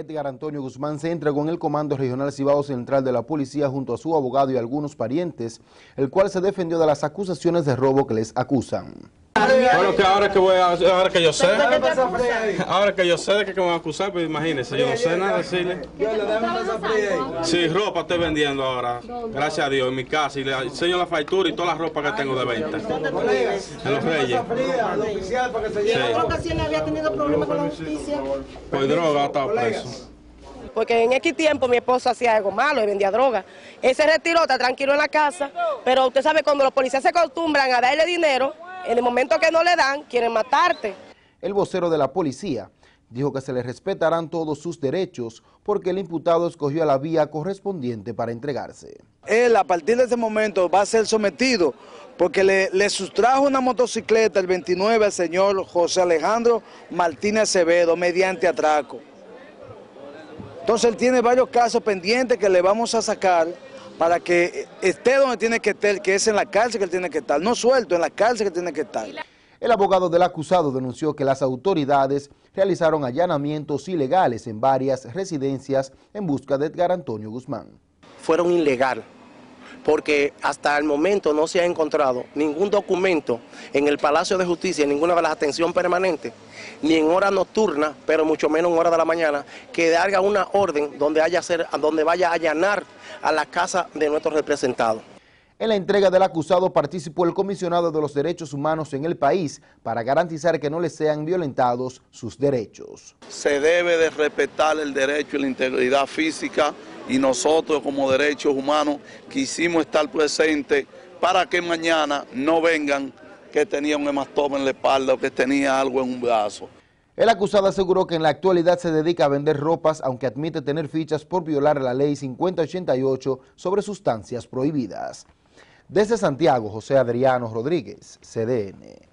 Edgar Antonio Guzmán se entregó con el Comando Regional Cibao Central de la Policía junto a su abogado y algunos parientes, el cual se defendió de las acusaciones de robo que les acusan. Bueno, que ahora que voy a, ahora que yo sé, ahora que yo sé de que me van a acusar, pues imagínese yo no sé nada decirle. Sí, ropa estoy vendiendo ahora, gracias a Dios, en mi casa, y le enseño la factura y toda la ropa que tengo de venta. En Los Reyes. Sí. había tenido problemas con la justicia? Por droga, estaba preso porque en X tiempo mi esposo hacía algo malo y vendía droga. Él se retiró, está tranquilo en la casa, pero usted sabe cuando los policías se acostumbran a darle dinero, en el momento que no le dan, quieren matarte. El vocero de la policía dijo que se le respetarán todos sus derechos porque el imputado escogió la vía correspondiente para entregarse. Él a partir de ese momento va a ser sometido porque le, le sustrajo una motocicleta el 29 al señor José Alejandro Martínez Acevedo mediante atraco. Entonces él tiene varios casos pendientes que le vamos a sacar para que esté donde tiene que estar, que es en la cárcel que él tiene que estar, no suelto, en la cárcel que tiene que estar. El abogado del acusado denunció que las autoridades realizaron allanamientos ilegales en varias residencias en busca de Edgar Antonio Guzmán. Fueron ilegales porque hasta el momento no se ha encontrado ningún documento en el Palacio de Justicia, en ninguna de las atención permanentes, ni en hora nocturna, pero mucho menos en hora de la mañana, que haga una orden donde, haya ser, donde vaya a allanar a la casa de nuestro representado. En la entrega del acusado participó el comisionado de los derechos humanos en el país para garantizar que no le sean violentados sus derechos. Se debe de respetar el derecho a la integridad física, y nosotros como derechos humanos quisimos estar presentes para que mañana no vengan que tenía un hematoma en la espalda o que tenía algo en un brazo. El acusado aseguró que en la actualidad se dedica a vender ropas, aunque admite tener fichas por violar la ley 5088 sobre sustancias prohibidas. Desde Santiago, José Adriano Rodríguez, CDN.